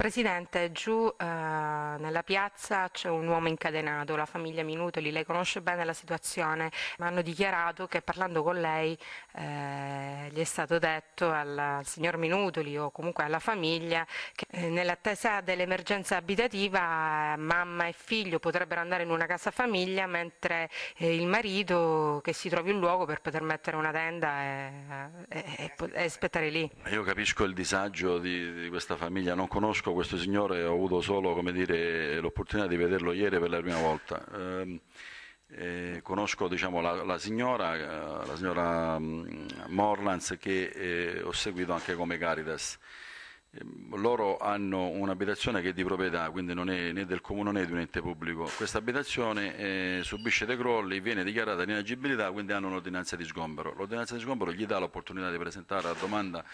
Presidente, giù eh, nella piazza c'è un uomo incatenato, la famiglia Minutoli, lei conosce bene la situazione, ma hanno dichiarato che parlando con lei eh, gli è stato detto al signor Minutoli o comunque alla famiglia che eh, nell'attesa dell'emergenza abitativa eh, mamma e figlio potrebbero andare in una casa famiglia mentre eh, il marito che si trovi un luogo per poter mettere una tenda e, e, e, e aspettare lì. Io capisco il disagio di, di questa famiglia, non conosco conosco questo signore, ho avuto solo l'opportunità di vederlo ieri per la prima volta. Eh, eh, conosco diciamo, la, la, signora, eh, la signora mm, Morlands che eh, ho seguito anche come Caritas. Ehm, loro hanno un'abitazione che è di proprietà, quindi non è né del comune né di un ente pubblico. Questa abitazione eh, subisce dei crolli, viene dichiarata l'inagibilità, quindi hanno un'ordinanza di sgombero. L'ordinanza di sgombero gli dà l'opportunità di presentare la domanda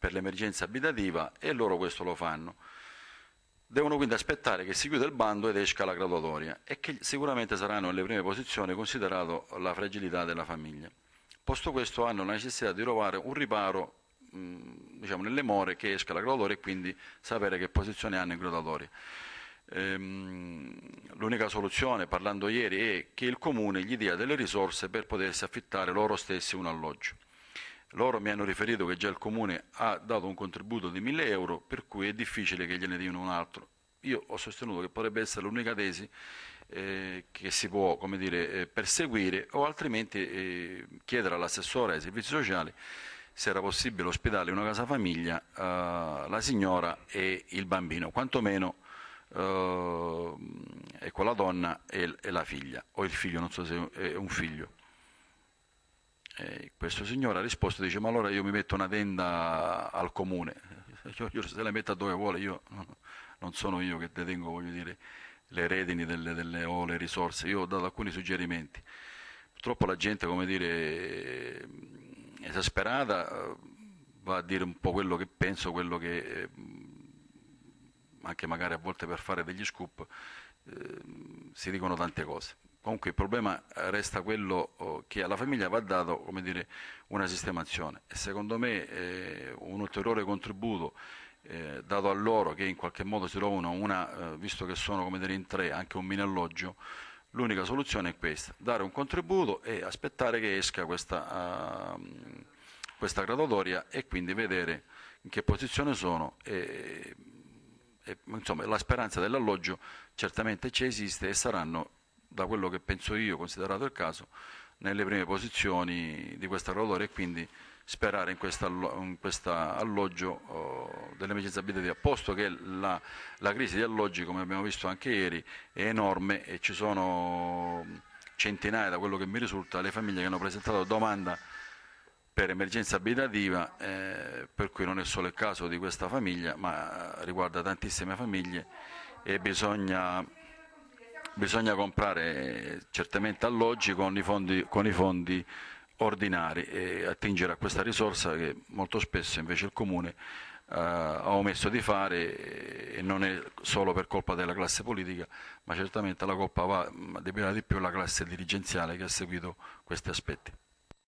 per l'emergenza abitativa e loro questo lo fanno. Devono quindi aspettare che si chiuda il bando ed esca la graduatoria e che sicuramente saranno nelle prime posizioni considerato la fragilità della famiglia. Posto questo hanno la necessità di trovare un riparo diciamo, nelle more che esca la graduatoria e quindi sapere che posizione hanno in graduatoria. Ehm, l'unica soluzione, parlando ieri, è che il comune gli dia delle risorse per potersi affittare loro stessi un alloggio. Loro mi hanno riferito che già il comune ha dato un contributo di 1000 euro, per cui è difficile che gliene diano un altro. Io ho sostenuto che potrebbe essere l'unica tesi eh, che si può dire, eh, perseguire o altrimenti eh, chiedere all'assessore ai servizi sociali se era possibile ospitare in una casa famiglia eh, la signora e il bambino, quantomeno eh, ecco, la donna e, e la figlia, o il figlio, non so se è un figlio. E questo signore ha risposto, dice ma allora io mi metto una tenda al comune, io, io se la metta dove vuole, io non sono io che detengo voglio dire, le redini delle, delle, o le risorse, io ho dato alcuni suggerimenti. Purtroppo la gente, come dire, esasperata va a dire un po' quello che penso, quello che anche magari a volte per fare degli scoop eh, si dicono tante cose. Comunque il problema resta quello oh, che alla famiglia va dato dire, una sistemazione e secondo me eh, un ulteriore contributo eh, dato a loro che in qualche modo si trovano una, eh, visto che sono dire, in tre, anche un mini alloggio, l'unica soluzione è questa, dare un contributo e aspettare che esca questa, uh, questa graduatoria e quindi vedere in che posizione sono. E, e, insomma, la speranza dell'alloggio certamente ci esiste e saranno da quello che penso io, considerato il caso, nelle prime posizioni di questa graduatoria e quindi sperare in questo alloggio oh, dell'emergenza abitativa, posto che la, la, crisi di alloggi, come abbiamo visto anche ieri, è enorme e ci sono centinaia, da quello che mi risulta, le famiglie che hanno presentato domanda per emergenza abitativa, eh, per cui non è solo il caso di questa famiglia, ma riguarda tantissime famiglie e bisogna bisogna comprare eh, certamente alloggi con i fondi, con i fondi ordinari e attingere a questa risorsa che molto spesso invece il Comune Uh, ha omesso di fare eh, e non è solo per colpa della classe politica, ma certamente la colpa va mm, di più alla classe dirigenziale che ha seguito questi aspetti.